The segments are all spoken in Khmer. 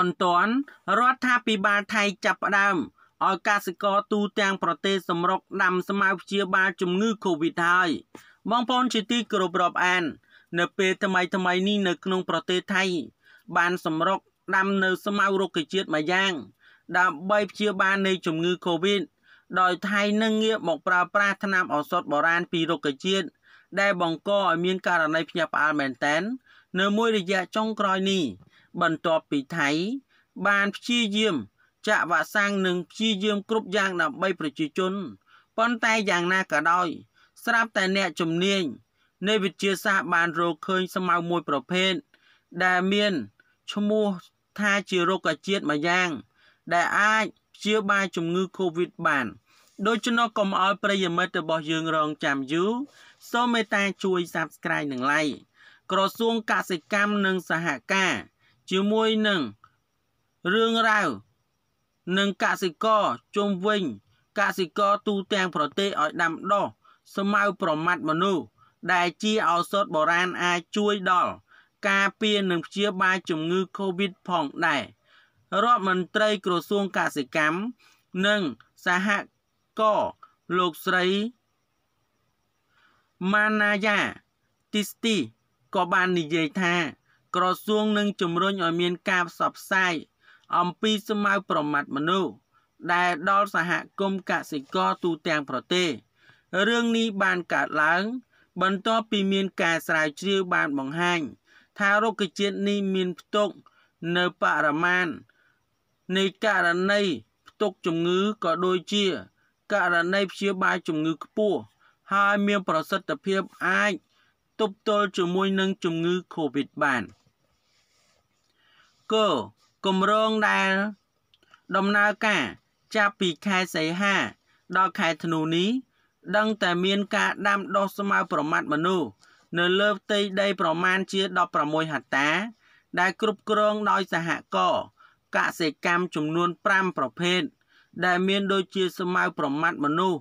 បន្ទាន់រដ្ឋាភិបាលថៃចាប់ផ្ដើមឲ្យកសិករទូទាំងប្រទេសសម្រុកដាំស្មៅព្យាបាលជំងឺ Covid ហើយបងប្អូនជាទីគោរពរាប់អាន នៅ ពេលថ្មីថ្មីនេះនៅក្នុងប្រទេសថៃ បានសម្រុកដាំនៅស្មៅរុក្ខជាតិមួយយ៉ាងដើម្បីព្យាបាលនៃជំងឺ Covid ដោយថៃនឹងងាកមកប្រើប្រាស់ថ្នាំឱសថបុរាណពីរុក្ខជាតិដែលបង្កឲ្យមានករណីភ្ញាក់ផ្អើលមែនតែននៅមួយរយៈចុងក្រោយនេះបន្ទាប់ពីថៃបានព្យាយាមចាក់វ៉ាក់សាំងនិងព្យាយាមគ្រប់យ៉ាងដើម្បីប្រជាជនប៉ុន្តែយ៉ាងណាក៏ដោយ ស្រាប់តែអ្នកជំនាញនៃវិទ្យាសាស្ត្របានរកឃើញស្មៅមួយប្រភេទដែលមាន ឈ្មោះថាជារោគជាតិមួយយ៉ាងដែលអាចព្យាបាលជំងឺ Covid បានដូច្នោះកុំឲ្យប្រិយមិត្តរបស់យើងរងចាំយូរសូមមេត្តាជួយ Subscribe និង Like ក្រសួងកសិកម្មនិងសហការជាមួយនឹងរឿងរ៉ាវនិងកសិករជុំវិញកសិករទូទាំង ប្រទេសឲ្យដាំដុះស្មៅប្រមាត់មនុស្សដែលជាឱសថបុរាណអាចជួយដល់ការពារនិងព្យាបាលជំងឺ Covid ផងដែររដ្ឋមន្ត្រីក្រសួងកសិកម្មនិងសហករណ៍លោកស្រីម៉ាណាយ៉ាទីស្ទីក៏បាននិយាយថាក្រសួងនឹងជំរុញឲ្យមានការផ្សព្វផ្សាយអំពីស្មៅប្រមាត់មនុស្សដែលដល់សហគមន៍កសិករទូទាំងប្រទេសរឿងនេះបានកើតឡើងបន្ទាប់ពីមានការស្រាវជ្រាវបានបង្ហាញថារុក្ខជាតិនេះមានផ្ទុកនៅបរិមាណនៃករណីផ្ទុកជំងឺក៏ដូចជាករណីព្យាបាលជំងឺខ្ពស់ហើយមានប្រសិទ្ធភាពអាចទប់ទល់ជាមួយនឹងជំងឺ Covid បាន។គគម្រោងដែលដំណើរការចាប់ពីខែសីហា ដល់ខែធ្នូនេះដឹង តែមានការដាំដុះស្មៅប្រមាត់មនុស្សនៅ លើផ្ទៃដី ប្រមាណជា16ហិកតា ដែលគ្រប់គ្រងដោយសហគមន៍កសិកម្មចំនួន5ប្រភេទដែលមានដូចជា ស្មៅប្រមាត់មនុស្ស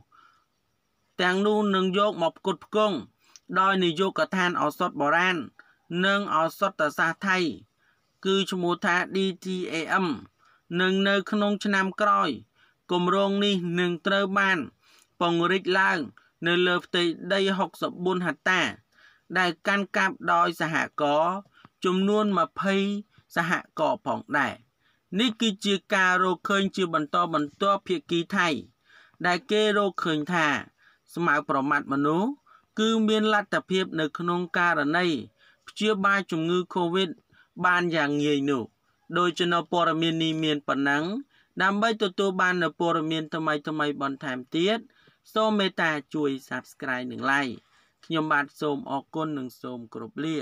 ទាំងនោះនឹងយកមកផ្គត់ផ្គង់ដោយនាយកដ្ឋានឱសថបុរាណនិងឱសថសាស្ត្រថៃគឺឈ្មោះថា DTAM នឹងនៅក្នុងឆ្នាំក្រោយគម្រោងនេះនឹងត្រូវបានពង្រីកឡើង នៅលើផ្ទៃដី64ហិកតា ដែលកាន់កាប់ដោយសហករណ៍ចំនួន20សហករណ៍ផងដែរនេះគឺជាការរកឃើញជាបន្តបន្ទាប់ភាគីថៃ ដែលគេរកឃើញថាស្មៅប្រមាថមនុស្សគឺ មានលទ្ធភាពនៅក្នុងករណីព្យាបាលជំងឺ Covid បានយ៉ាងងាយនោះដូចជានៅព័ត៌មាននេះមានប៉ុណ្ណឹងដើម្បីទទួលបាននូវព័ត៌មានថ្មីថ្មីបន្ថែមទៀតសូមមេត្តាជួយ Subscribe និង Like ខ្ញុំបាទសូមអរគុណនិងសូមគោរពលា